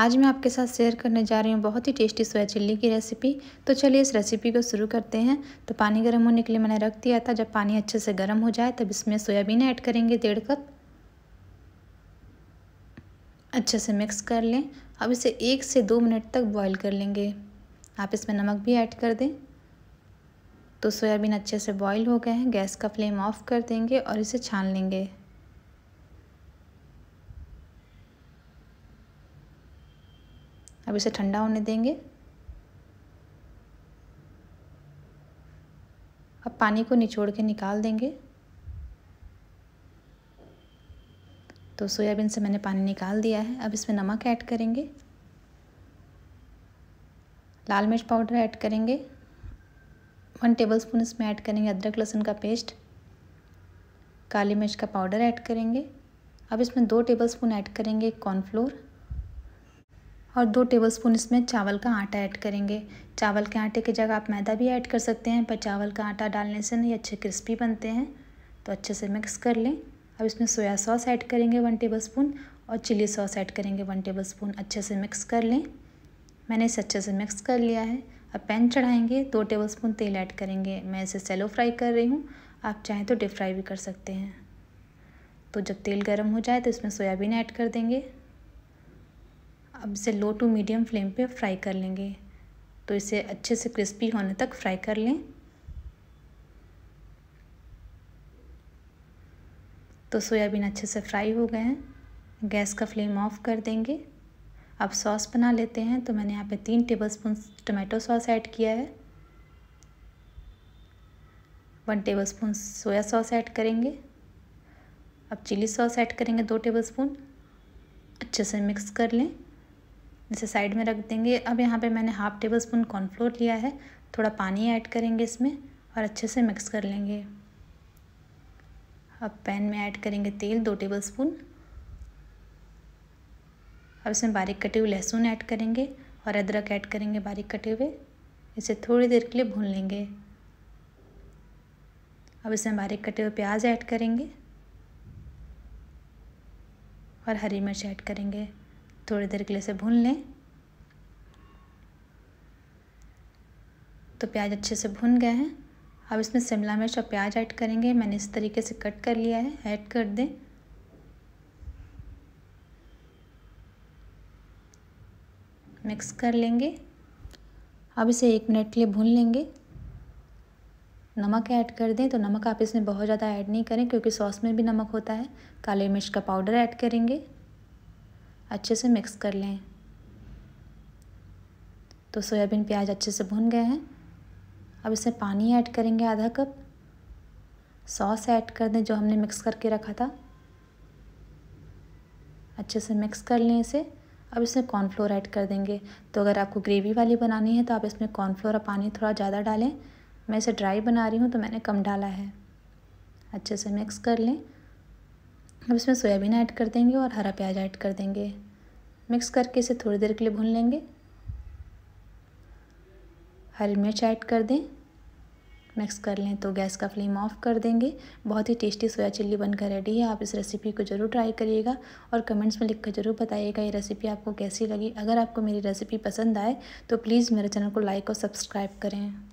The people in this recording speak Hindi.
आज मैं आपके साथ शेयर करने जा रही हूँ बहुत ही टेस्टी सोया चिल्ली की रेसिपी तो चलिए इस रेसिपी को शुरू करते हैं तो पानी गर्म होने के लिए मैंने रख दिया था जब पानी अच्छे से गर्म हो जाए तब इसमें सोयाबीन ऐड करेंगे डेढ़ कप अच्छे से मिक्स कर लें अब इसे एक से दो मिनट तक बॉईल कर लेंगे आप इसमें नमक भी ऐड कर दें तो सोयाबीन अच्छे से बॉईल हो गए हैं गैस का फ्लेम ऑफ कर देंगे और इसे छान लेंगे अब इसे ठंडा होने देंगे अब पानी को निचोड़ के निकाल देंगे तो सोयाबीन से मैंने पानी निकाल दिया है अब इसमें नमक ऐड करेंगे लाल मिर्च पाउडर ऐड करेंगे वन टेबलस्पून इसमें ऐड करेंगे अदरक लहसुन का पेस्ट काली मिर्च का पाउडर ऐड करेंगे अब इसमें दो टेबल स्पून ऐड करेंगे कॉर्नफ्लोर और दो टेबलस्पून इसमें चावल का आटा ऐड करेंगे चावल के आटे की जगह आप मैदा भी ऐड कर सकते हैं पर चावल का आटा डालने से ना ये अच्छे क्रिस्पी बनते हैं तो अच्छे से मिक्स कर लें अब इसमें सोया सॉस ऐड करेंगे वन टेबलस्पून और चिली सॉस ऐड करेंगे वन टेबलस्पून अच्छे से मिक्स कर लें मैंने इसे अच्छे से मिक्स कर लिया है अब पैन चढ़ाएंगे दो टेबलस्पून तेल ऐड करेंगे मैं इसे सेलो फ्राई कर रही हूँ आप चाहें तो डिप फ्राई भी कर सकते हैं तो जब तेल गर्म हो जाए तो इसमें सोयाबीन ऐड कर देंगे अब इसे लो टू मीडियम फ्लेम पे फ्राई कर लेंगे तो इसे अच्छे से क्रिस्पी होने तक फ्राई कर लें तो सोयाबीन अच्छे से फ्राई हो गए हैं गैस का फ्लेम ऑफ कर देंगे अब सॉस बना लेते हैं तो मैंने यहाँ पे तीन टेबलस्पून टमाटो सॉस ऐड किया है one tablespoon soya sauce add करेंगे अब चिली सॉस ऐड करेंगे दो टेबलस्पून अच्छे से मिक्स कर लें इसे साइड में रख देंगे अब यहाँ पे मैंने हाफ़ टेबल स्पून कॉर्नफ्लोर लिया है थोड़ा पानी ऐड करेंगे इसमें और अच्छे से मिक्स कर लेंगे अब पैन में ऐड करेंगे तेल दो टेबल स्पून अब इसमें बारीक कटे हुए लहसुन ऐड करेंगे और अदरक ऐड करेंगे बारीक कटे हुए इसे थोड़ी देर के लिए भून लेंगे अब इसमें बारीक कटे हुए प्याज ऐड करेंगे और हरी मिर्च ऐड करेंगे थोड़ी देर के लिए इसे भून लें तो प्याज अच्छे से भून गए हैं अब इसमें शिमला मिर्च और प्याज ऐड करेंगे मैंने इस तरीके से कट कर लिया है ऐड कर दें मिक्स कर लेंगे अब इसे एक मिनट के लिए भून लेंगे नमक ऐड कर दें तो नमक आप इसमें बहुत ज़्यादा ऐड नहीं करें क्योंकि सॉस में भी नमक होता है काले मिर्च का पाउडर ऐड करेंगे अच्छे से मिक्स कर लें तो सोयाबीन प्याज अच्छे से भुन गए हैं अब इसमें पानी ऐड करेंगे आधा कप सॉस ऐड कर दें जो हमने मिक्स करके रखा था अच्छे से मिक्स कर लें इसे अब इसमें कॉर्नफ्लोर ऐड कर देंगे तो अगर आपको ग्रेवी वाली बनानी है तो आप इसमें कॉर्नफ्लोर और पानी थोड़ा ज़्यादा डालें मैं इसे ड्राई बना रही हूँ तो मैंने कम डाला है अच्छे से मिक्स कर लें अब इसमें सोयाबीन ऐड कर देंगे और हरा प्याज ऐड कर देंगे मिक्स करके इसे थोड़ी देर के लिए भून लेंगे हरी मिर्च ऐड कर दें मिक्स कर लें तो गैस का फ्लेम ऑफ कर देंगे बहुत ही टेस्टी सोया चिल्ली बनकर रेडी है आप इस रेसिपी को ज़रूर ट्राई करिएगा और कमेंट्स में लिखकर ज़रूर बताइएगा ये रेसिपी आपको कैसी लगी अगर आपको मेरी रेसिपी पसंद आए तो प्लीज़ मेरे चैनल को लाइक और सब्सक्राइब करें